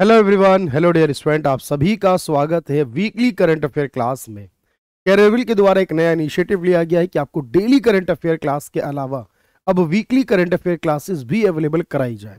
hello everyone hello dear student आप सभी का स्वागत है वीकली करंट अफेयर क्लास में कैरेविल के द्वारा एक नया इनिशिएटिव लिया गया है कि आपको डेली करंट अफेयर क्लास के अलावा अब वीकली करंट अफेयर क्लासेस भी अवेलेबल कराई जाए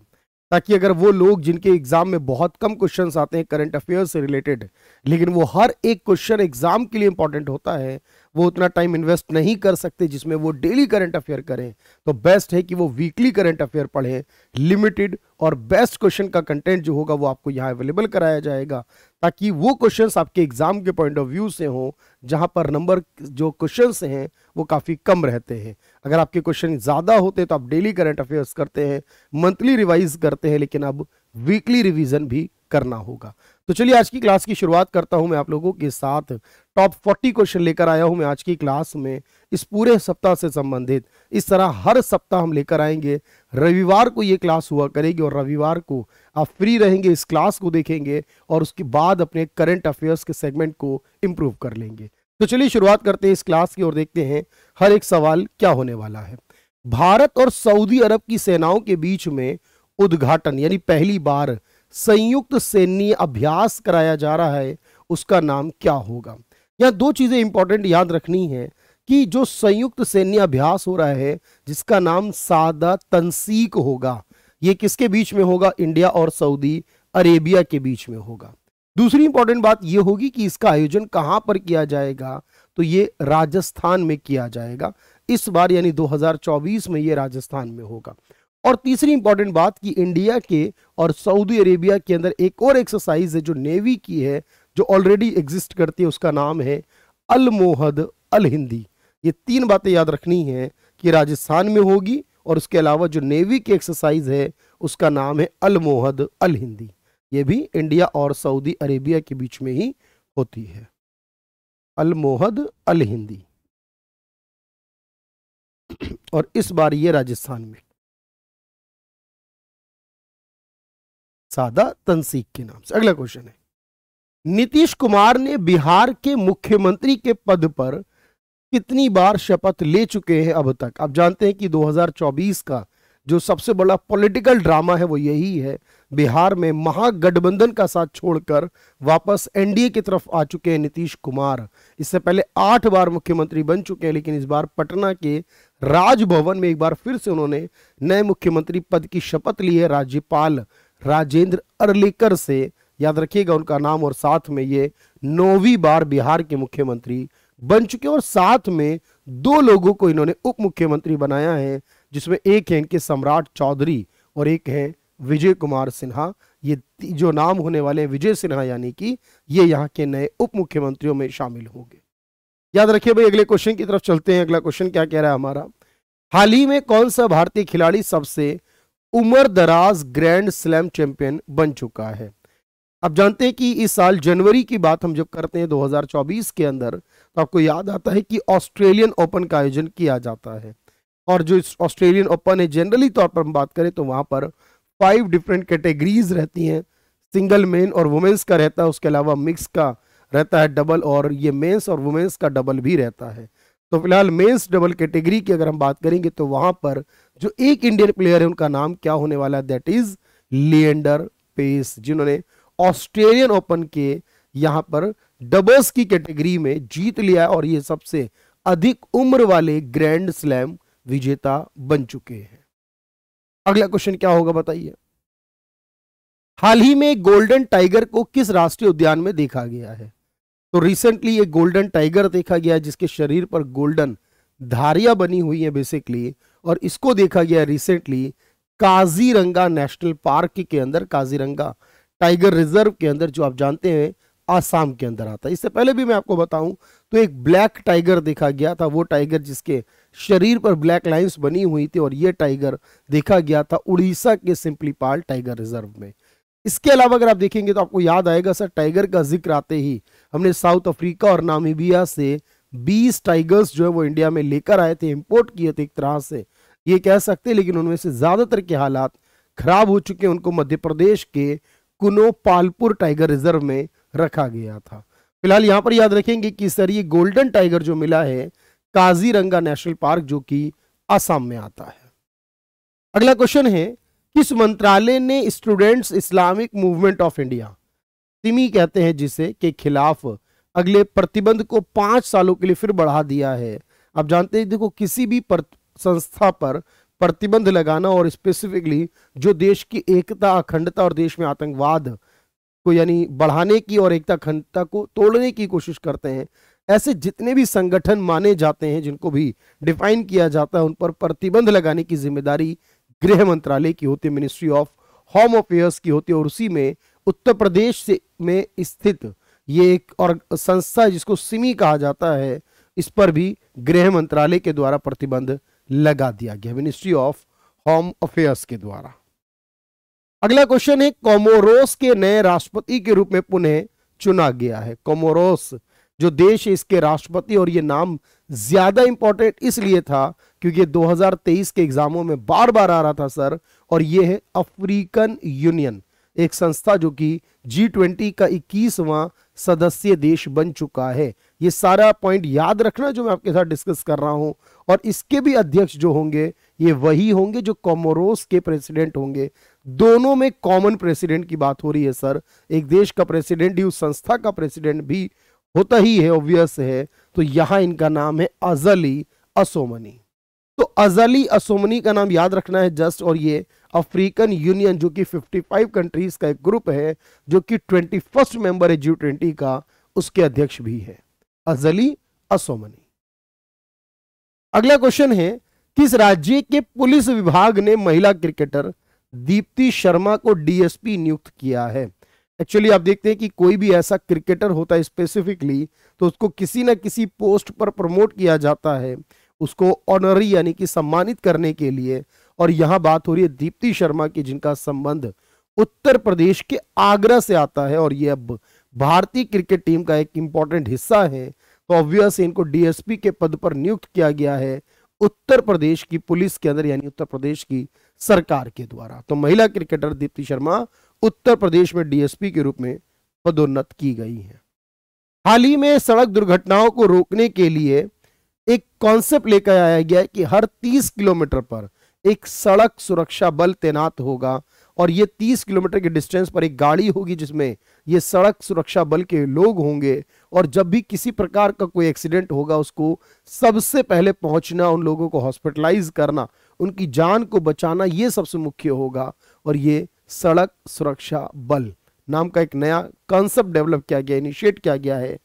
ताकि अगर वो लोग जिनके एग्जाम में बहुत कम क्वेश्चंस आते हैं करंट अफेयर से रिलेटेड लेकिन वो हर एक क्वेश्चन एग्जाम के लिए इंपॉर्टेंट होता है वो उतना टाइम इन्वेस्ट नहीं कर सकते जिसमें वो डेली करंट अफेयर करें तो बेस्ट है कि वो वीकली करंट अफेयर पढ़ें लिमिटेड और बेस्ट क्वेश्चन का कंटेंट जो होगा वो आपको यहाँ अवेलेबल कराया जाएगा ताकि वो क्वेश्चंस आपके एग्जाम के पॉइंट ऑफ व्यू से हों जहाँ पर नंबर जो क्वेश्चन हैं वो काफ़ी कम रहते हैं अगर आपके क्वेश्चन ज़्यादा होते तो आप डेली करंट अफेयर्स करते हैं मंथली रिवाइज करते हैं लेकिन अब वीकली रिविज़न भी करना होगा तो चलिए आज की क्लास की शुरुआत करता हूं मैं आप लोगों के साथ टॉप 40 क्वेश्चन लेकर आया हूं मैं आज की क्लास में इस पूरे सप्ताह से संबंधित इस तरह हर सप्ताह हम लेकर आएंगे रविवार को ये क्लास हुआ करेगी और रविवार को आप फ्री रहेंगे इस क्लास को देखेंगे और उसके बाद अपने करंट अफेयर्स के सेगमेंट को इम्प्रूव कर लेंगे तो चलिए शुरुआत करते हैं इस क्लास की और देखते हैं हर एक सवाल क्या होने वाला है भारत और सऊदी अरब की सेनाओं के बीच में उद्घाटन यानी पहली बार संयुक्त सैन्य अभ्यास कराया जा रहा है उसका नाम क्या होगा यह दो चीज़ें इंपॉर्टेंट याद रखनी है कि जो संयुक्त सैन्य अभ्यास हो रहा है जिसका नाम सादा तनसीक होगा ये किसके बीच में होगा इंडिया और सऊदी अरेबिया के बीच में होगा दूसरी इंपॉर्टेंट बात यह होगी कि इसका आयोजन कहां पर किया जाएगा तो ये राजस्थान में किया जाएगा इस बार यानी 2024 में ये राजस्थान में होगा और तीसरी इंपॉर्टेंट बात कि इंडिया के और सऊदी अरेबिया के अंदर एक और एक्सरसाइज है जो नेवी की है जो ऑलरेडी एग्जिस्ट करती है उसका नाम है अलमोहद अल हिंदी ये तीन बातें याद रखनी है कि राजस्थान में होगी और उसके अलावा जो नेवी की एक्सरसाइज है उसका नाम है अलमोहद अल हिंदी ये भी इंडिया और सऊदी अरेबिया के बीच में ही होती है अलमोहद अल हिंदी और इस बार ये राजस्थान में सादा तनसीक के नाम से अगला क्वेश्चन है नीतीश कुमार ने बिहार के मुख्यमंत्री के पद पर कितनी बार शपथ ले चुके हैं अब तक आप जानते हैं कि 2024 का जो सबसे बड़ा पॉलिटिकल ड्रामा है वो यही है बिहार में महागठबंधन का साथ छोड़कर वापस एनडीए की तरफ आ चुके हैं नीतीश कुमार इससे पहले आठ बार मुख्यमंत्री बन चुके हैं लेकिन इस बार पटना के राजभवन में एक बार फिर से उन्होंने नए मुख्यमंत्री पद की शपथ ली है राज्यपाल राजेंद्र अर्लीकर से याद रखिएगा उनका नाम और साथ में ये नौवीं बार बिहार के मुख्यमंत्री बन चुके और साथ में दो लोगों को इन्होंने उप मुख्यमंत्री बनाया है जिसमें एक है इनके सम्राट चौधरी और एक है विजय कुमार सिन्हा ये जो नाम होने वाले विजय सिन्हा यानी कि ये यहाँ के नए उप मुख्यमंत्रियों में शामिल होंगे याद रखिए भाई अगले क्वेश्चन की तरफ चलते हैं अगला क्वेश्चन क्या कह रहा है हमारा हाल ही में कौन सा भारतीय खिलाड़ी सबसे उमर दराज ग्रैंड स्लैम चैंपियन बन चुका है आप जानते हैं कि इस साल जनवरी की बात हम जब करते हैं 2024 के अंदर तो आपको याद आता है कि ऑस्ट्रेलियन ओपन का आयोजन किया जाता है और जो इस ऑस्ट्रेलियन ओपन है जनरली तौर पर हम बात करें तो वहाँ पर फाइव डिफरेंट कैटेगरीज रहती हैं सिंगल मेन और वुमेंस का रहता है उसके अलावा मिक्स का रहता है डबल और ये मेन्स और वुमेंस का डबल भी रहता है तो फिलहाल मेंस डबल कैटेगरी की अगर हम बात करेंगे तो वहां पर जो एक इंडियन प्लेयर है उनका नाम क्या होने वाला है दैट इज लिएंडर पेस जिन्होंने ऑस्ट्रेलियन ओपन के यहां पर डबल्स की कैटेगरी में जीत लिया और ये सबसे अधिक उम्र वाले ग्रैंड स्लैम विजेता बन चुके हैं अगला क्वेश्चन क्या होगा बताइए हाल ही में गोल्डन टाइगर को किस राष्ट्रीय उद्यान में देखा गया है तो रिसेंटली एक गोल्डन टाइगर देखा गया जिसके शरीर पर गोल्डन धारिया बनी हुई है बेसिकली और इसको देखा गया रिसेंटली काजीरंगा नेशनल पार्क के अंदर काजीरंगा टाइगर रिजर्व के अंदर जो आप जानते हैं आसाम के अंदर आता है इससे पहले भी मैं आपको बताऊं तो एक ब्लैक टाइगर देखा गया था वो टाइगर जिसके शरीर पर ब्लैक लाइंस बनी हुई थी और ये टाइगर देखा गया था उड़ीसा के सिंपली पाल टाइगर रिजर्व में इसके अलावा अगर आप देखेंगे तो आपको याद आएगा सर टाइगर का जिक्र आते ही हमने साउथ अफ्रीका और नामीबिया से 20 टाइगर्स जो है वो इंडिया में लेकर आए थे इंपोर्ट किए थे एक तरह से ये कह सकते लेकिन उनमें से ज़्यादातर के हालात खराब हो चुके हैं उनको मध्य प्रदेश के कुनो पालपुर टाइगर रिजर्व में रखा गया था फिलहाल यहाँ पर याद रखेंगे कि सर ये गोल्डन टाइगर जो मिला है काजीरंगा नेशनल पार्क जो कि आसाम में आता है अगला क्वेश्चन है किस मंत्रालय ने students Islamic movement of India SIMI कहते हैं जिसे के खिलाफ अगले प्रतिबंध को पांच सालों के लिए फिर बढ़ा दिया है आप जानते हैं देखो किसी भी संस्था पर प्रतिबंध लगाना और स्पेसिफिकली जो देश की एकता अखंडता और देश में आतंकवाद को यानी बढ़ाने की और एकता अखंडता को तोड़ने की कोशिश करते हैं ऐसे जितने भी संगठन माने जाते हैं जिनको भी डिफाइन किया जाता है उन पर प्रतिबंध लगाने की जिम्मेदारी गृह मंत्रालय की होती है मिनिस्ट्री ऑफ होम अफेयर्स की होती है और उसी में उत्तर प्रदेश से में स्थित ये एक और संस्था जिसको सिमी कहा जाता है इस पर भी गृह मंत्रालय के द्वारा प्रतिबंध लगा दिया गया मिनिस्ट्री ऑफ होम अफेयर्स के द्वारा अगला क्वेश्चन है कोमोरोस के नए राष्ट्रपति के रूप में पुनः चुना गया है कोमोरोस जो देश है इसके राष्ट्रपति और ये नाम ज्यादा इंपॉर्टेंट इसलिए था क्योंकि 2023 के एग्जामों में बार बार आ रहा था सर और ये है अफ्रीकन यूनियन एक संस्था जो कि जी ट्वेंटी का इक्कीसवां सदस्य देश बन चुका है ये सारा पॉइंट याद रखना जो मैं आपके साथ डिस्कस कर रहा हूं और इसके भी अध्यक्ष जो होंगे ये वही होंगे जो कॉमोरोस के प्रेसिडेंट होंगे दोनों में कॉमन प्रेसिडेंट की बात हो रही है सर एक देश का प्रेसिडेंट ही उस संस्था का प्रेसिडेंट भी होता ही है ऑब्वियस है तो यहाँ इनका नाम है अजली असोमनी तो अजली असोमनी का नाम याद रखना है जस्ट और ये अफ्रीकन यूनियन जो कि 55 कंट्रीज का एक ग्रुप है जो कि ट्वेंटी फर्स्ट मेंबर है जी ट्वेंटी का उसके अध्यक्ष भी है अजली असोमनी अगला क्वेश्चन है किस राज्य के पुलिस विभाग ने महिला क्रिकेटर दीप्ति शर्मा को डीएसपी नियुक्त किया है एक्चुअली आप देखते हैं कि कोई भी ऐसा क्रिकेटर होता है स्पेसिफिकली तो उसको किसी ना किसी पोस्ट पर प्रमोट किया जाता है उसको ऑनरी यानी कि सम्मानित करने के लिए और यहाँ बात हो रही है दीप्ति शर्मा की जिनका संबंध उत्तर प्रदेश के आगरा से आता है और ये अब भारतीय क्रिकेट टीम का एक इंपॉर्टेंट हिस्सा है तो ऑब्वियस इनको डीएसपी के पद पर नियुक्त किया गया है उत्तर प्रदेश की पुलिस के अंदर यानी उत्तर प्रदेश की सरकार के द्वारा तो महिला क्रिकेटर दीप्ति शर्मा उत्तर प्रदेश में डीएसपी के रूप में पदोन्नत की गई है हाल ही में सड़क दुर्घटनाओं को रोकने के लिए एक कॉन्सेप्ट लेकर आया गया है कि हर 30 किलोमीटर पर एक सड़क सुरक्षा बल तैनात होगा और ये 30 किलोमीटर के डिस्टेंस पर एक गाड़ी होगी जिसमें ये सड़क सुरक्षा बल के लोग होंगे और जब भी किसी प्रकार का कोई एक्सीडेंट होगा उसको सबसे पहले पहुंचना उन लोगों को हॉस्पिटलाइज करना उनकी जान को बचाना ये सबसे मुख्य होगा और ये सड़क सुरक्षा बल नाम का एक नया कॉन्सेप्ट डेवलप किया गया इनिशिएट किया गया है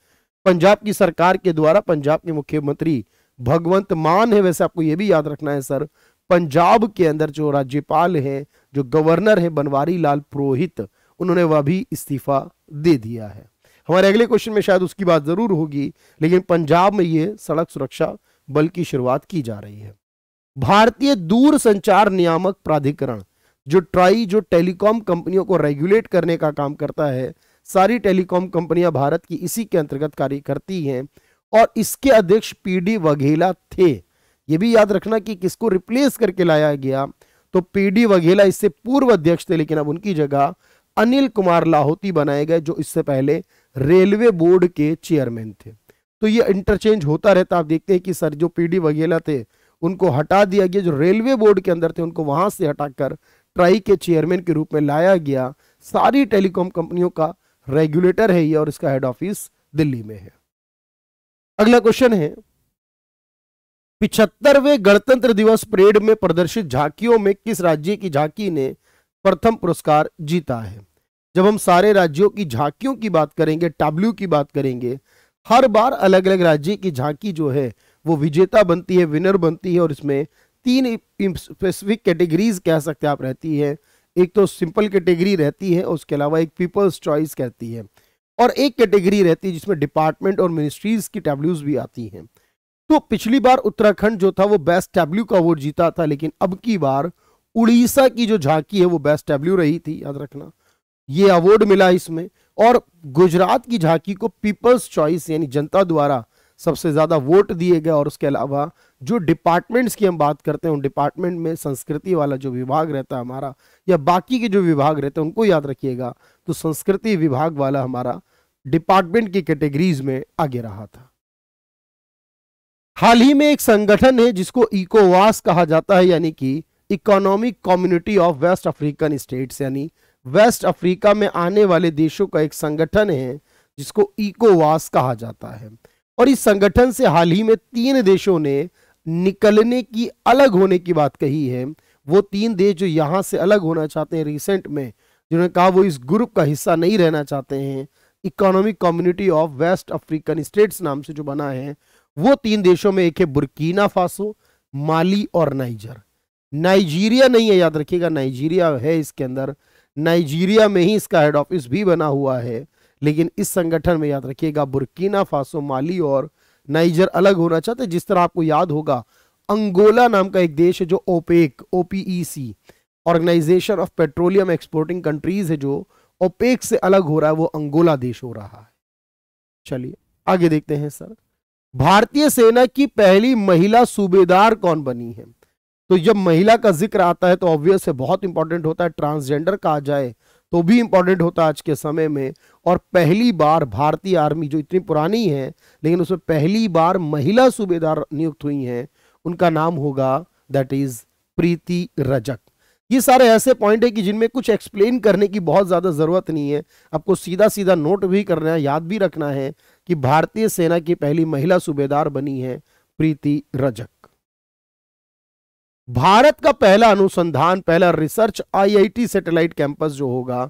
पंजाब की सरकार के द्वारा पंजाब के मुख्यमंत्री भगवंत मान है वैसे आपको यह भी याद रखना है सर पंजाब के अंदर जो राज्यपाल हैं जो गवर्नर है बनवारी लाल पुरोहित उन्होंने वह भी इस्तीफा दे दिया है हमारे अगले क्वेश्चन में शायद उसकी बात जरूर होगी लेकिन पंजाब में यह सड़क सुरक्षा बल की शुरुआत की जा रही है भारतीय दूर संचार नियामक प्राधिकरण जो ट्राई जो टेलीकॉम कंपनियों को रेगुलेट करने का काम करता है सारी टेलीकॉम कंपनियां भारत की इसी के अंतर्गत कार्य करती हैं और इसके अध्यक्ष पीडी वघेला थे ये भी याद रखना कि किसको रिप्लेस करके लाया गया तो पीडी वघेला इससे पूर्व अध्यक्ष थे लेकिन अब उनकी जगह अनिल कुमार लाहौती बनाए गए जो इससे पहले रेलवे बोर्ड के चेयरमैन थे तो ये इंटरचेंज होता रहता आप देखते हैं कि सर जो डी वघेला थे उनको हटा दिया गया जो रेलवे बोर्ड के अंदर थे उनको वहां से हटाकर ट्राई के चेयरमैन के रूप में लाया गया सारी टेलीकॉम कंपनियों का रेगुलेटर है ये और इसका हेड ऑफिस दिल्ली में है अगला क्वेश्चन है पिछहत्तरवे गणतंत्र दिवस परेड में प्रदर्शित झांकियों में किस राज्य की झांकी ने प्रथम पुरस्कार जीता है जब हम सारे राज्यों की झांकियों की बात करेंगे टाब्लू की बात करेंगे हर बार अलग अलग राज्य की झांकी जो है वो विजेता बनती है विनर बनती है और इसमें तीन स्पेसिफिक कैटेगरीज कह सकते हैं आप रहती है एक तो सिंपल कैटेगरी रहती है उसके अलावा एक पीपल्स चॉइस कहती है और एक कैटेगरी रहती है जिसमें डिपार्टमेंट और मिनिस्ट्रीज की टैब्ल्यूज भी आती हैं तो पिछली बार उत्तराखंड जो था वो बेस्ट टैब्ल्यू का अवार्ड जीता था लेकिन अब की बार उड़ीसा की जो झांकी है वो बेस्ट टैब्ल्यू रही थी याद रखना ये अवार्ड मिला इसमें और गुजरात की झांकी को पीपल्स चॉइस यानी जनता द्वारा सबसे ज़्यादा वोट दिए गए और उसके अलावा जो डिपार्टमेंट्स की हम बात करते हैं उन डिपार्टमेंट में संस्कृति वाला जो विभाग रहता है हमारा या बाकी के जो विभाग रहते हैं उनको याद रखिएगा तो संस्कृति विभाग वाला हमारा डिपार्टमेंट की कैटेगरीज में आगे रहा था हाल ही में एक संगठन है जिसको इकोवास कहा जाता है यानी कि economic community of West African states यानी वेस्ट अफ्रीका में आने वाले देशों का एक संगठन है जिसको इकोवास कहा जाता है और इस संगठन से हाल ही में तीन देशों ने निकलने की अलग होने की बात कही है वो तीन देश जो यहाँ से अलग होना चाहते हैं रिसेंट में जिन्होंने कहा वो इस ग्रुप का हिस्सा नहीं रहना चाहते हैं economic community of West African states नाम से जो बना है वो तीन देशों में एक है बुरकीना फासो माली और नाइजर नाइजीरिया नहीं है याद रखिएगा नाइजीरिया है इसके अंदर नाइजीरिया में ही इसका हेड ऑफिस भी बना हुआ है लेकिन इस संगठन में याद रखिएगा बुरकीना फासो माली और नाइजर अलग होना चाहते जिस तरह आपको याद होगा अंगोला नाम का एक देश है जो OPEC OPEC organisation of petroleum exporting countries है जो ओपेक से अलग हो रहा है वो अंगोला देश हो रहा है चलिए आगे देखते हैं सर भारतीय सेना की पहली महिला सूबेदार कौन बनी है तो जब महिला का जिक्र आता है तो ऑब्वियस है बहुत इंपॉर्टेंट होता है ट्रांसजेंडर का आ जाए तो भी इंपॉर्टेंट होता आज के समय में और पहली बार भारतीय आर्मी जो इतनी पुरानी है लेकिन उसमें पहली बार महिला सूबेदार नियुक्त हुई हैं उनका नाम होगा दैट इज प्रीति रजक ये सारे ऐसे पॉइंट है कि जिनमें कुछ एक्सप्लेन करने की बहुत ज़्यादा ज़रूरत नहीं है आपको सीधा सीधा नोट भी करना है याद भी रखना है कि भारतीय सेना की पहली महिला सूबेदार बनी है प्रीति रजक भारत का पहला अनुसंधान पहला रिसर्च आईआईटी सैटेलाइट कैंपस जो होगा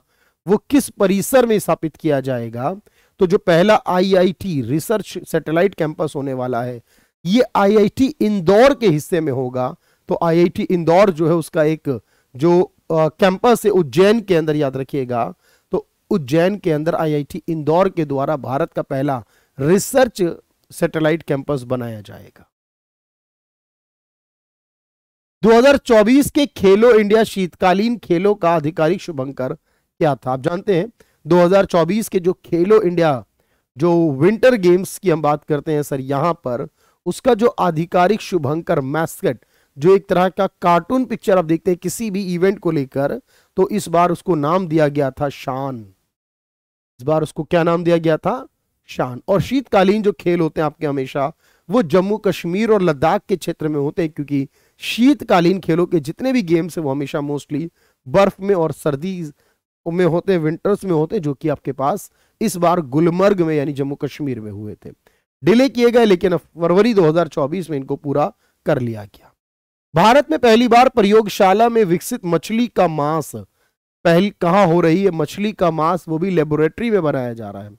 वो किस परिसर में स्थापित किया जाएगा तो जो पहला आईआईटी रिसर्च सैटेलाइट कैंपस होने वाला है ये आईआईटी इंदौर के हिस्से में होगा तो आईआईटी इंदौर जो है उसका एक जो कैंपस है उज्जैन के अंदर याद रखिएगा तो उज्जैन के अंदर आईआईटी इंदौर के द्वारा भारत का पहला रिसर्च सेटेलाइट कैंपस बनाया जाएगा 2024 के खेलो इंडिया शीतकालीन खेलों का आधिकारिक शुभंकर क्या था आप जानते हैं 2024 के जो खेलो इंडिया जो विंटर गेम्स की हम बात करते हैं सर यहां पर उसका जो आधिकारिक शुभंकर मैस्कट जो एक तरह का कार्टून पिक्चर आप देखते हैं किसी भी इवेंट को लेकर तो इस बार उसको नाम दिया गया था शान इस बार उसको क्या नाम दिया गया था शान और शीतकालीन जो खेल होते हैं आपके हमेशा वो जम्मू कश्मीर और लद्दाख के क्षेत्र में होते हैं क्योंकि शीतकालीन खेलों के जितने भी गेम्स हैं वो हमेशा मोस्टली बर्फ में और सर्दी में होते हैं विंटर्स में होते हैं जो कि आपके पास इस बार गुलमर्ग में यानी जम्मू कश्मीर में हुए थे डिले किए गए लेकिन फरवरी 2024 में इनको पूरा कर लिया गया भारत में पहली बार प्रयोगशाला में विकसित मछली का मांस पहल कहां हो रही है मछली का मांस वो भी लेबोरेटरी में बनाया जा रहा है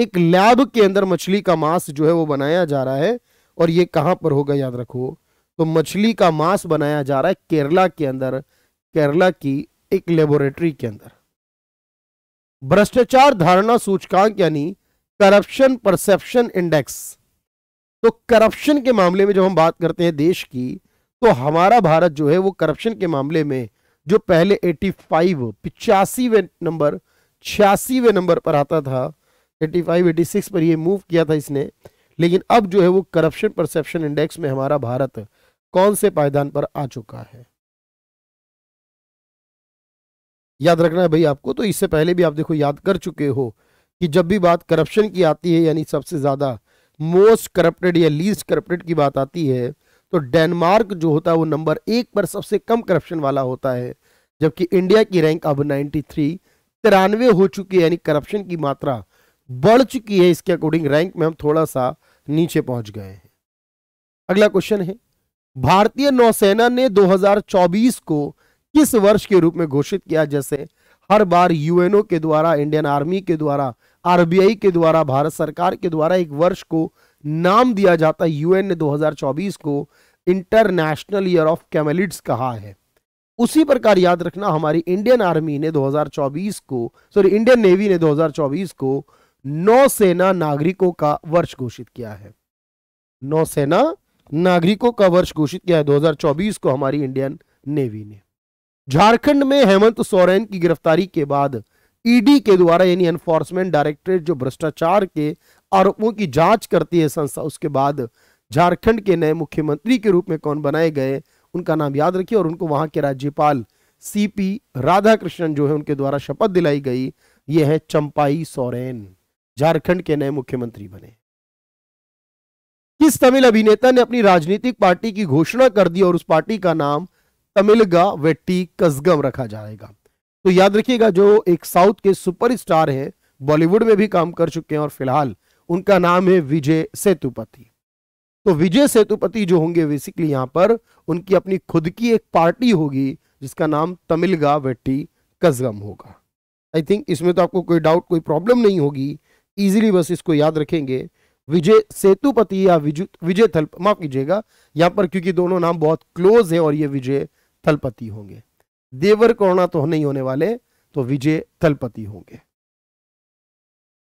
एक लैब के अंदर मछली का मांस जो है वो बनाया जा रहा है और ये कहां पर होगा याद रखो तो मछली का मांस बनाया जा रहा है केरला के अंदर केरला की एक लेबोरेटरी के अंदर भ्रष्टाचार धारणा सूचकांक यानी करप्शन परसेप्शन इंडेक्स तो करप्शन के मामले में जब हम बात करते हैं देश की तो हमारा भारत जो है वो करप्शन के मामले में जो पहले 85 फाइव पिचासीवे नंबर छियासीवे नंबर पर आता था एटी फाइव एटी सिक्स पर ये मूव किया था इसने लेकिन अब जो है वो करप्शन परसेप्शन इंडेक्स में हमारा भारत कौन से पायदान पर आ चुका है याद रखना है भाई आपको तो इससे पहले भी आप देखो याद कर चुके हो कि जब भी बात करप्शन की आती है यानी सबसे ज़्यादा मोस्ट करप्टेड या लीस्ट करप्टेड की बात आती है तो डेनमार्क जो होता है वो नंबर एक पर सबसे कम करप्शन वाला होता है जबकि इंडिया की रैंक अब 93 तिरानवे हो चुकी है यानी करप्शन की मात्रा बढ़ चुकी है इसके अकॉर्डिंग रैंक में हम थोड़ा सा नीचे पहुंच गए हैं अगला क्वेश्चन है भारतीय नौसेना ने 2024 को किस वर्ष के रूप में घोषित किया जैसे हर बार यूएनओ के द्वारा इंडियन आर्मी के द्वारा आरबीआई के द्वारा भारत सरकार के द्वारा एक वर्ष को नाम दिया जाता है यूएन ने 2024 को इंटरनेशनल ईयर ऑफ कैमेलिड्स कहा है उसी प्रकार याद रखना हमारी इंडियन आर्मी ने 2024 को सॉरी इंडियन नेवी ने 2024 को नौसेना नागरिकों का वर्ष घोषित किया है नौसेना नागरिकों का वर्ष घोषित किया है 2024 को हमारी इंडियन नेवी ने झारखंड में हेमंत सोरेन की गिरफ्तारी के बाद ईडी के द्वारा यानी एनफोर्समेंट डायरेक्टरेट जो भ्रष्टाचार के आरोपों की जांच करती है संस्था उसके बाद झारखंड के नए मुख्यमंत्री के रूप में कौन बनाए गए उनका नाम याद रखिए और उनको वहां के राज्यपाल सीपी राधाकृष्णन जो है उनके द्वारा शपथ दिलाई गई ये है चंपाई सोरेन झारखंड के नए मुख्यमंत्री बने किस तमिल अभिनेता ने अपनी राजनीतिक पार्टी की घोषणा कर दी और उस पार्टी का नाम तमिलगा वेट्टी कसगम रखा जाएगा तो याद रखिएगा जो एक साउथ के सुपरस्टार हैं बॉलीवुड में भी काम कर चुके हैं और फिलहाल उनका नाम है विजय सेतुपति तो विजय सेतुपति जो होंगे बेसिकली यहां पर उनकी अपनी खुद की एक पार्टी होगी जिसका नाम तमिलगा वेट्टी कसगम होगा आई थिंक इसमें तो आपको कोई डाउट कोई प्रॉब्लम नहीं होगी इजीली बस इसको याद रखेंगे विजय सेतुपति या विजय थल माफ कीजिएगा यहाँ पर क्योंकि दोनों नाम बहुत क्लोज है और ये विजय थलपति होंगे देवर कोरोना तो नहीं होने वाले तो विजय थलपति होंगे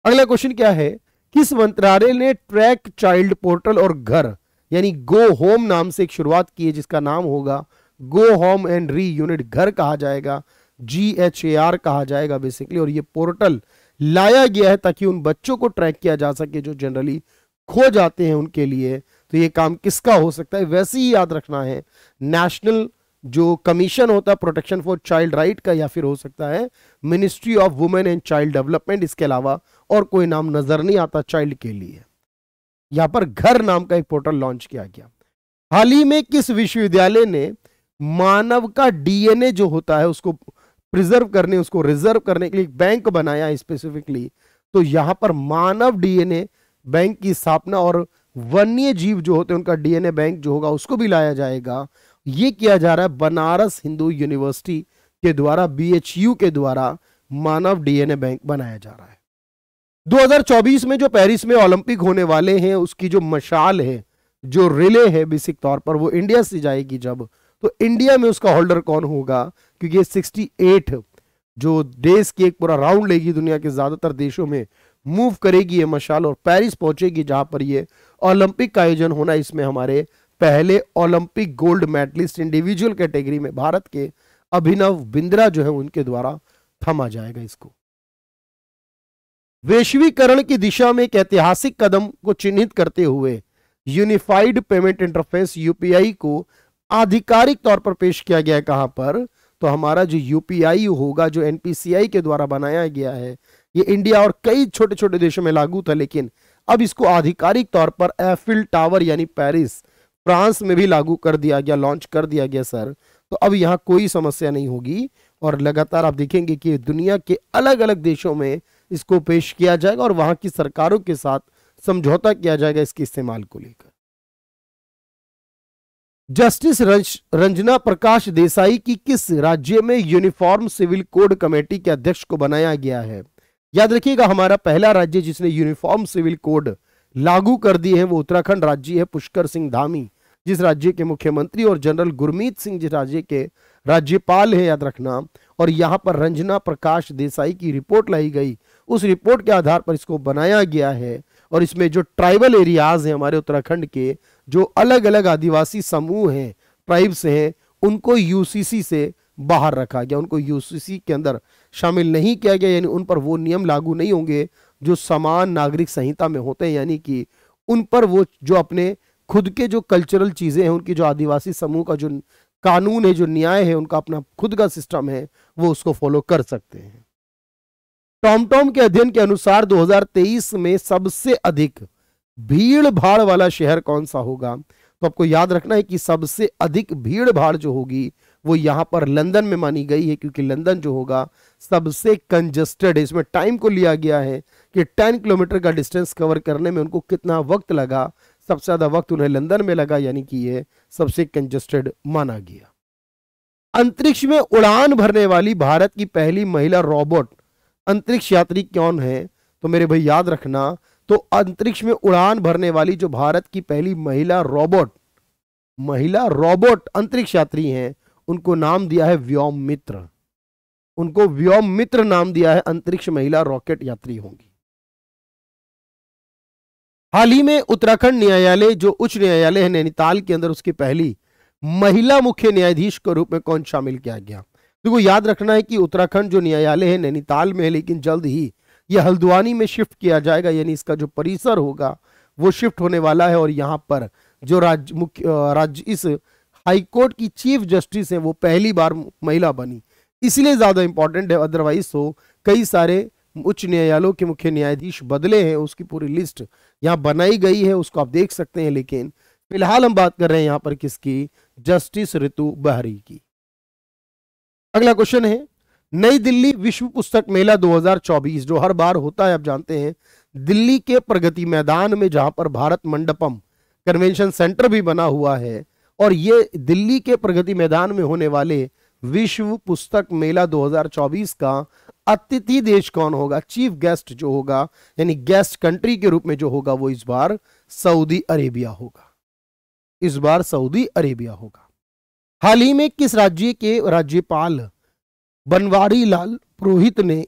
अगला क्वेश्चन क्या है किस मंत्रालय ने ट्रैक चाइल्ड पोर्टल और घर यानी गो होम नाम से एक शुरुआत की है जिसका नाम होगा go home and reunite घर कहा जाएगा जी एच ए आर कहा जाएगा बेसिकली और ये पोर्टल लाया गया है ताकि उन बच्चों को ट्रैक किया जा सके जो जनरली खो जाते हैं उनके लिए तो ये काम किसका हो सकता है वैसे ही याद रखना है नेशनल जो कमीशन होता है प्रोटेक्शन फॉर चाइल्ड राइट का या फिर हो सकता है ministry of women and child development इसके अलावा और कोई नाम नजर नहीं आता चाइल्ड के लिए यहां पर घर नाम का एक पोर्टल लॉन्च किया गया हाल ही में किस विश्वविद्यालय ने मानव का डीएनए जो होता है उसको प्रिजर्व करने उसको रिजर्व करने के लिए बैंक बनाया स्पेसिफिकली तो यहां पर मानव डीएनए बैंक की स्थापना और वन्य जीव जो होते हैं उनका डीएनए बैंक जो होगा उसको भी लाया जाएगा ये किया जा रहा है बनारस हिंदू यूनिवर्सिटी के द्वारा बीएचयू के द्वारा मानव डीएनए बैंक बनाया जा रहा है 2024 में जो पेरिस में ओलंपिक होने वाले हैं उसकी जो मशाल है जो रिले है बेसिक तौर पर वो इंडिया से जाएगी जब तो इंडिया में उसका होल्डर कौन होगा क्योंकि ये 68 जो देश की एक पूरा राउंड लेगी दुनिया के ज़्यादातर देशों में मूव करेगी ये मशाल और पेरिस पहुंचेगी जहां पर ये ओलंपिक का आयोजन होना इसमें हमारे पहले Olympic gold medallist individual category में भारत के अभिनव बिंद्रा जो है उनके द्वारा थमा जाएगा इसको वैश्वीकरण की दिशा में एक ऐतिहासिक कदम को चिन्हित करते हुए यूनिफाइड पेमेंट इंटरफेस यूपीआई को आधिकारिक तौर पर पेश किया गया है कहाँ पर तो हमारा जो यूपीआई होगा जो एनपीसीआई के द्वारा बनाया गया है ये इंडिया और कई छोटे छोटे देशों में लागू था लेकिन अब इसको आधिकारिक तौर पर एफिल टावर यानी पेरिस फ्रांस में भी लागू कर दिया गया लॉन्च कर दिया गया सर तो अब यहाँ कोई समस्या नहीं होगी और लगातार आप देखेंगे कि दुनिया के अलग अलग देशों में इसको पेश किया जाएगा और वहाँ की सरकारों के साथ समझौता किया जाएगा इसके इस्तेमाल को लेकर जस्टिस रंजना प्रकाश देसाई की किस राज्य में यूनिफॉर्म सिविल कोड कमेटी के अध्यक्ष को बनाया गया है याद रखिएगा हमारा पहला राज्य जिसने यूनिफॉर्म सिविल कोड लागू कर दी है वो उत्तराखंड राज्य है पुष्कर सिंह धामी जिस राज्य के मुख्यमंत्री और जनरल गुरमीत सिंह जिस राज्य के राज्यपाल है याद रखना और यहाँ पर रंजना प्रकाश देसाई की रिपोर्ट लाई गई उस रिपोर्ट के आधार पर इसको बनाया गया है और इसमें जो ट्राइबल एरियाज हैं हमारे उत्तराखंड के जो अलग अलग आदिवासी समूह हैं ट्राइब्स हैं उनको यूसीसी से बाहर रखा गया उनको यूसीसी के अंदर शामिल नहीं किया गया यानी उन पर वो नियम लागू नहीं होंगे जो समान नागरिक संहिता में होते हैं यानी कि उन पर वो जो अपने खुद के जो कल्चरल चीज़ें हैं उनकी जो आदिवासी समूह का जो कानून है जो न्याय है उनका अपना खुद का सिस्टम है वो उसको फॉलो कर सकते हैं टॉमटॉम के अध्ययन के अनुसार 2023 में सबसे अधिक भीड़ भाड़ वाला शहर कौन सा होगा तो आपको याद रखना है कि सबसे अधिक भीड़ भाड़ जो होगी वो यहां पर लंदन में मानी गई है क्योंकि लंदन जो होगा सबसे कंजस्टेड है इसमें टाइम को लिया गया है कि टेन किलोमीटर का डिस्टेंस कवर करने में उनको कितना वक्त लगा सबसे ज़्यादा वक्त उन्हें लंदन में लगा यानी कि यह सबसे कंजस्टेड माना गया अंतरिक्ष में उड़ान भरने वाली भारत की पहली महिला रॉबोट अंतरिक्ष यात्री कौन है तो मेरे भाई याद रखना तो अंतरिक्ष में उड़ान भरने वाली जो भारत की पहली महिला रोबोट महिला रोबोट अंतरिक्ष यात्री हैं उनको नाम दिया है व्योम मित्र उनको व्योम मित्र नाम दिया है अंतरिक्ष महिला रॉकेट यात्री होंगी हाल ही में उत्तराखंड न्यायालय जो उच्च न्यायालय है नैनीताल के अंदर उसकी पहली महिला मुख्य न्यायाधीश के रूप में कौन शामिल किया गया देखो तो याद रखना है कि उत्तराखंड जो न्यायालय है नैनीताल में है लेकिन जल्द ही यह हल्द्वानी में शिफ्ट किया जाएगा यानी इसका जो परिसर होगा वो शिफ्ट होने वाला है और यहाँ पर जो राज्य मुख्य राज्य इस हाईकोर्ट की चीफ जस्टिस है वो पहली बार महिला बनी इसलिए ज़्यादा इंपॉर्टेंट है अदरवाइज तो कई सारे उच्च न्यायालयों के मुख्य न्यायाधीश बदले हैं उसकी पूरी लिस्ट यहाँ बनाई गई है उसको आप देख सकते हैं लेकिन फिलहाल हम बात कर रहे हैं यहाँ पर किसकी जस्टिस ऋतु बहरी की अगला क्वेश्चन है नई दिल्ली विश्व पुस्तक मेला 2024 जो हर बार होता है आप जानते हैं दिल्ली के प्रगति मैदान में जहां पर भारत मंडपम कन्वेंशन सेंटर भी बना हुआ है और ये दिल्ली के प्रगति मैदान में होने वाले विश्व पुस्तक मेला 2024 का अतिथि देश कौन होगा चीफ गेस्ट जो होगा यानी गेस्ट कंट्री के रूप में जो होगा वो इस बार सऊदी अरेबिया होगा इस बार सऊदी अरेबिया होगा हाल ही में किस राज्य के राज्यपाल बनवारी लाल पुरोहित ने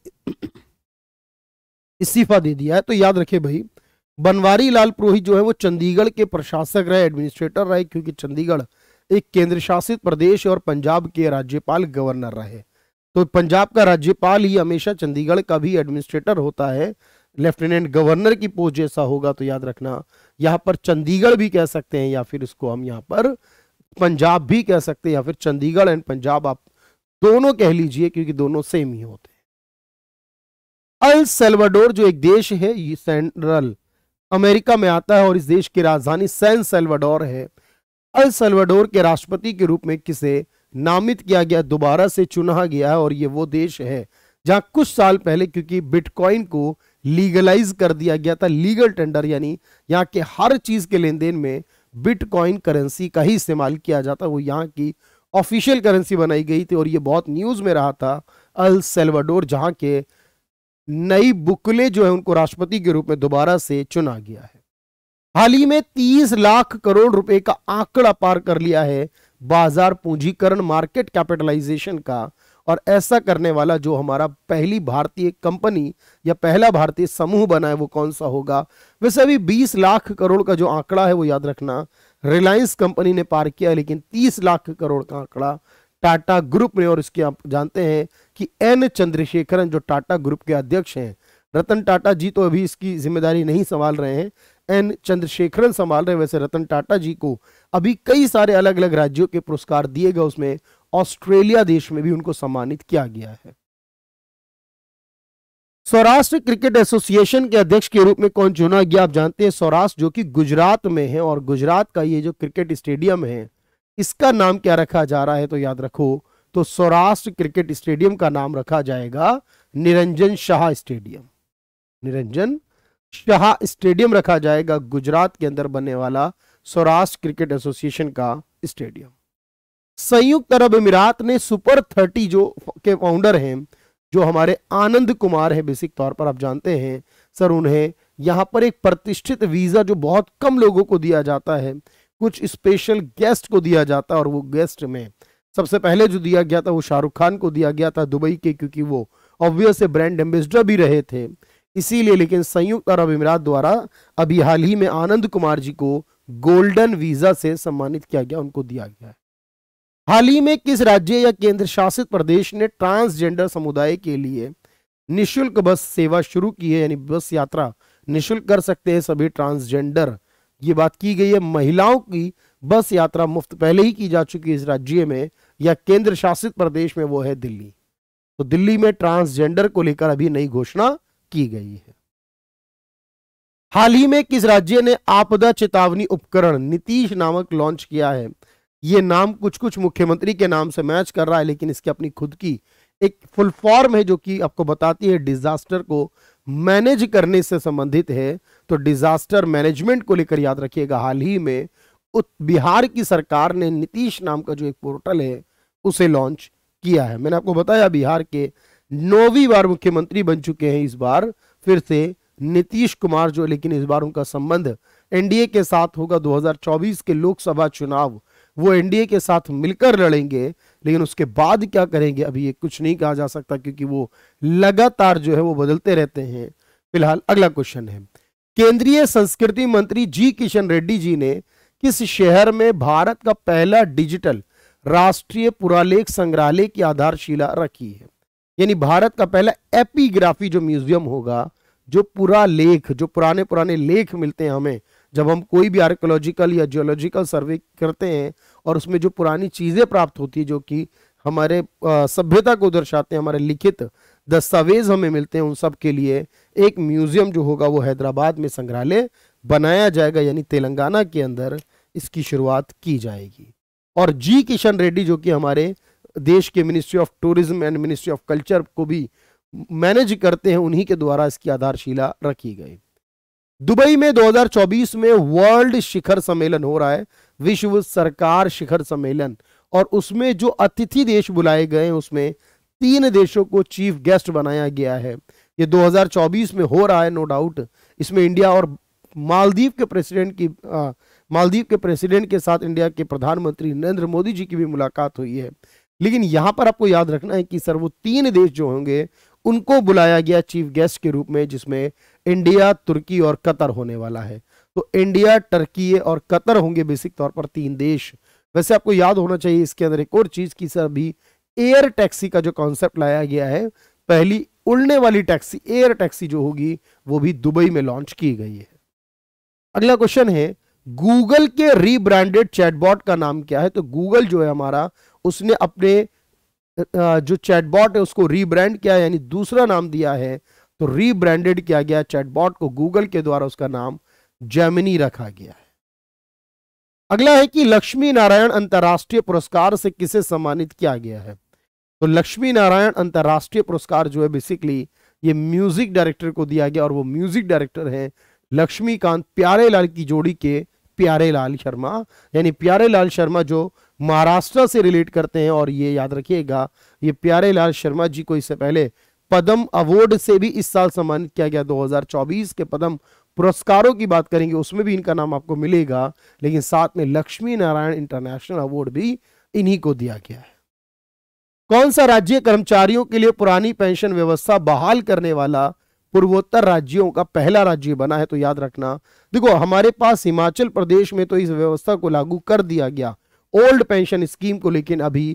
इस्तीफा दे दिया है तो याद रखे भाई बनवारी लाल पुरोहित जो है वो चंडीगढ़ के प्रशासक रहे एडमिनिस्ट्रेटर रहे क्योंकि चंडीगढ़ एक केंद्र शासित प्रदेश और पंजाब के राज्यपाल गवर्नर रहे तो पंजाब का राज्यपाल ही हमेशा चंडीगढ़ का भी एडमिनिस्ट्रेटर होता है लेफ्टिनेंट गवर्नर की पोस्ट जैसा होगा तो याद रखना यहाँ पर चंडीगढ़ भी कह सकते हैं या फिर इसको हम यहाँ पर पंजाब भी कह सकते हैं या फिर चंडीगढ़ एंड पंजाब आप दोनों कह लीजिए क्योंकि दोनों सेम ही होते हैं अल सेल्वाडोर जो एक देश है ये सेंट्रल अमेरिका में आता है और इस देश की राजधानी सैन सेल्वाडोर है अल सेल्वाडोर के राष्ट्रपति के रूप में किसे नामित किया गया दोबारा से चुना गया है और ये वो देश है जहां कुछ साल पहले क्योंकि बिटकॉइन को लीगलाइज कर दिया गया था लीगल टेंडर यानी यहाँ के हर चीज के लेन में बिटकॉइन करेंसी का ही इस्तेमाल किया जाता है वो यहाँ की ऑफिशियल करेंसी बनाई गई थी और ये बहुत न्यूज़ में रहा था अल सेल्वाडोर जहां के नई बुकले जो है उनको राष्ट्रपति के रूप में दोबारा से चुना गया है हाल ही में 30 लाख करोड़ रुपए का आंकड़ा पार कर लिया है बाजार पूंजीकरण मार्केट कैपिटलाइजेशन का और ऐसा करने वाला जो हमारा पहली भारतीय कंपनी या पहला भारतीय समूह बना है वो कौन सा होगा वैसे अभी 20 लाख करोड़ का जो आंकड़ा है वो याद रखना रिलायंस कंपनी ने पार किया लेकिन 30 लाख करोड़ का आंकड़ा टाटा ग्रुप ने और इसके आप जानते हैं कि एन चंद्रशेखरन जो टाटा ग्रुप के अध्यक्ष हैं रतन टाटा जी तो अभी इसकी जिम्मेदारी नहीं संभाल रहे हैं एन चंद्रशेखरन संभाल रहे हैं वैसे रतन टाटा जी को अभी कई सारे अलग अलग राज्यों के पुरस्कार दिए गए उसमें ऑस्ट्रेलिया देश में भी उनको सम्मानित किया गया है सौराष्ट्र क्रिकेट एसोसिएशन के अध्यक्ष के रूप में कौन चुना गया आप जानते हैं सौराष्ट्र जो कि गुजरात में है और गुजरात का ये जो क्रिकेट स्टेडियम है इसका नाम क्या रखा जा रहा है तो याद रखो तो सौराष्ट्र क्रिकेट स्टेडियम का नाम रखा जाएगा निरंजन शाह स्टेडियम निरंजन शाह स्टेडियम रखा जाएगा गुजरात के अंदर बनने वाला सौराष्ट्र क्रिकेट एसोसिएशन का स्टेडियम संयुक्त अरब अमीरात ने सुपर थर्टी जो के फाउंडर हैं जो हमारे आनंद कुमार हैं बेसिक तौर पर आप जानते हैं सर उन्हें यहाँ पर एक प्रतिष्ठित वीज़ा जो बहुत कम लोगों को दिया जाता है कुछ स्पेशल गेस्ट को दिया जाता है और वो गेस्ट में सबसे पहले जो दिया गया था वो शाहरुख खान को दिया गया था दुबई के क्योंकि वो ऑब्वियस ब्रांड एम्बेसडर भी रहे थे इसीलिए लेकिन संयुक्त अरब अमीरात द्वारा अभी हाल ही में आनंद कुमार जी को गोल्डन वीज़ा से सम्मानित किया गया उनको दिया गया है हाल ही में किस राज्य या केंद्र शासित प्रदेश ने ट्रांसजेंडर समुदाय के लिए निशुल्क बस सेवा शुरू की है यानी बस यात्रा निशुल्क कर सकते हैं सभी ट्रांसजेंडर ये बात की गई है महिलाओं की बस यात्रा मुफ्त पहले ही की जा चुकी है इस राज्य में या केंद्र शासित प्रदेश में वो है दिल्ली तो दिल्ली में ट्रांसजेंडर को लेकर अभी नई घोषणा की गई है हाल ही में किस राज्य ने आपदा चेतावनी उपकरण नीतीश नामक लॉन्च किया है ये नाम कुछ कुछ मुख्यमंत्री के नाम से मैच कर रहा है लेकिन इसकी अपनी खुद की एक फुल फॉर्म है जो कि आपको बताती है डिजास्टर को मैनेज करने से संबंधित है तो डिजास्टर मैनेजमेंट को लेकर याद रखिएगा हाल ही में बिहार की सरकार ने नीतीश नाम का जो एक पोर्टल है उसे लॉन्च किया है मैंने आपको बताया बिहार के नौवीं बार मुख्यमंत्री बन चुके हैं इस बार फिर से नीतीश कुमार जो लेकिन इस बार उनका संबंध एनडीए के साथ होगा 2024 के लोकसभा चुनाव वो एनडीए के साथ मिलकर लड़ेंगे लेकिन उसके बाद क्या करेंगे अभी ये कुछ नहीं कहा जा सकता क्योंकि वो लगातार जो है वो बदलते रहते हैं फिलहाल अगला क्वेश्चन है केंद्रीय संस्कृति मंत्री जी किशन रेड्डी जी ने किस शहर में भारत का पहला डिजिटल राष्ट्रीय पुरालेख संग्रहालय की आधारशिला रखी है यानी भारत का पहला एपीग्राफी जो म्यूजियम होगा जो पुरा लेख जो पुराने पुराने लेख मिलते हैं हमें जब हम कोई भी आर्कोलॉजिकल या जियोलॉजिकल सर्वे करते हैं और उसमें जो पुरानी चीज़ें प्राप्त होती है जो कि हमारे सभ्यता को दर्शाते हैं हमारे लिखित दस्तावेज हमें मिलते हैं उन सब के लिए एक म्यूजियम जो होगा वो हैदराबाद में संग्रहालय बनाया जाएगा यानी तेलंगाना के अंदर इसकी शुरुआत की जाएगी और जी किशन रेड्डी जो कि हमारे देश के ministry of tourism and ministry of culture को भी मैनेज करते हैं उन्हीं के द्वारा इसकी आधारशिला रखी गई दुबई में 2024 में वर्ल्ड शिखर सम्मेलन हो रहा है विश्व सरकार शिखर सम्मेलन और उसमें जो अतिथि देश बुलाए गए हैं उसमें तीन देशों को चीफ गेस्ट बनाया गया है ये 2024 में हो रहा है नो डाउट इसमें इंडिया और मालदीव के प्रेसिडेंट की मालदीव के प्रेसिडेंट के साथ इंडिया के प्रधानमंत्री नरेंद्र मोदी जी की भी मुलाकात हुई है लेकिन यहाँ पर आपको याद रखना है कि सर वो तीन देश जो होंगे उनको बुलाया गया चीफ गेस्ट के रूप में जिसमें इंडिया तुर्की और कतर होने वाला है तो इंडिया टर्की और कतर होंगे बेसिक तौर पर तीन देश वैसे आपको याद होना चाहिए इसके अंदर एक और चीज़ की सर अभी एयर टैक्सी का जो कॉन्सेप्ट लाया गया है पहली उड़ने वाली टैक्सी एयर टैक्सी जो होगी वो भी दुबई में लॉन्च की गई है अगला क्वेश्चन है गूगल के रीब्रांडेड चैटबॉट का नाम क्या है तो गूगल जो है हमारा उसने अपने जो चैटबॉट है उसको रीब्रांड किया यानी दूसरा नाम दिया है तो रीब्रांडेड किया गया चैटबॉट को गूगल के द्वारा उसका नाम जैमिनी रखा गया है अगला है कि लक्ष्मी नारायण अंतर्राष्ट्रीय पुरस्कार से किसे सम्मानित किया गया है तो लक्ष्मी नारायण अंतर्राष्ट्रीय पुरस्कार जो है बेसिकली ये म्यूजिक डायरेक्टर को दिया गया और वो म्यूजिक डायरेक्टर है लक्ष्मीकांत प्यारे लाल की जोड़ी के प्यारे लाल शर्मा यानी प्यारे लाल शर्मा जो महाराष्ट्र से रिलेट करते हैं और ये याद रखिएगा ये प्यारे लाल शर्मा जी को इससे पहले पदम अवार्ड से भी इस साल सम्मानित किया गया 2024 के पदम पुरस्कारों की बात करेंगे उसमें भी इनका नाम आपको मिलेगा लेकिन साथ में लक्ष्मी नारायण इंटरनेशनल अवार्ड भी इन्हीं को दिया गया है कौन सा राज्य कर्मचारियों के लिए पुरानी पेंशन व्यवस्था बहाल करने वाला पूर्वोत्तर राज्यों का पहला राज्य बना है तो याद रखना देखो हमारे पास हिमाचल प्रदेश में तो इस व्यवस्था को लागू कर दिया गया ओल्ड पेंशन स्कीम को लेकिन अभी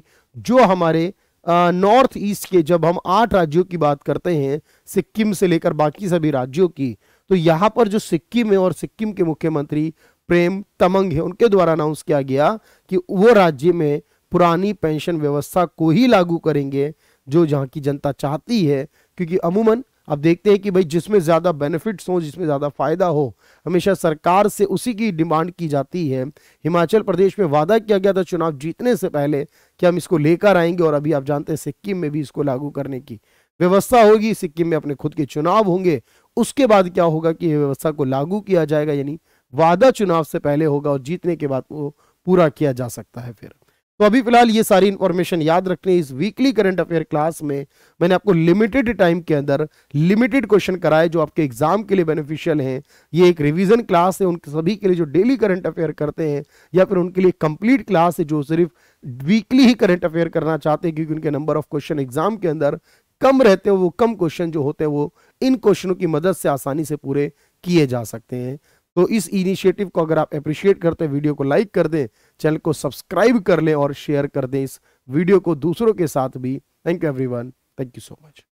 जो हमारे नॉर्थ ईस्ट के जब हम आठ राज्यों की बात करते हैं सिक्किम से लेकर बाकी सभी राज्यों की तो यहाँ पर जो सिक्किम है और सिक्किम के मुख्यमंत्री प्रेम तमंग है उनके द्वारा अनाउंस किया गया कि वो राज्य में पुरानी पेंशन व्यवस्था को ही लागू करेंगे जो जहाँ की जनता चाहती है क्योंकि अमूमन आप देखते हैं कि भाई जिसमें ज़्यादा बेनिफिट्स हो जिसमें ज़्यादा फ़ायदा हो हमेशा सरकार से उसी की डिमांड की जाती है हिमाचल प्रदेश में वादा किया गया था चुनाव जीतने से पहले कि हम इसको लेकर आएंगे और अभी आप जानते हैं सिक्किम में भी इसको लागू करने की व्यवस्था होगी सिक्किम में अपने खुद के चुनाव होंगे उसके बाद क्या होगा कि व्यवस्था को लागू किया जाएगा यानी वादा चुनाव से पहले होगा और जीतने के बाद वो पूरा किया जा सकता है फिर तो अभी फिलहाल ये सारी इन्फॉर्मेशन याद रखनी इस वीकली करंट अफेयर क्लास में मैंने आपको लिमिटेड टाइम के अंदर लिमिटेड क्वेश्चन कराए जो आपके एग्जाम के लिए बेनिफिशियल हैं ये एक रिवीजन क्लास है उनके सभी के लिए जो डेली करंट अफेयर करते हैं या फिर उनके लिए कंप्लीट क्लास है जो सिर्फ वीकली ही करंट अफेयर करना चाहते हैं क्योंकि उनके नंबर ऑफ क्वेश्चन एग्जाम के अंदर कम रहते हैं वो कम क्वेश्चन जो होते हैं वो इन क्वेश्चनों की मदद से आसानी से पूरे किए जा सकते हैं तो इस इनिशिएटिव को अगर आप अप्रिशिएट करते हैं वीडियो को लाइक कर दें चैनल को सब्सक्राइब कर लें और शेयर कर दें इस वीडियो को दूसरों के साथ भी thank you everyone thank you so much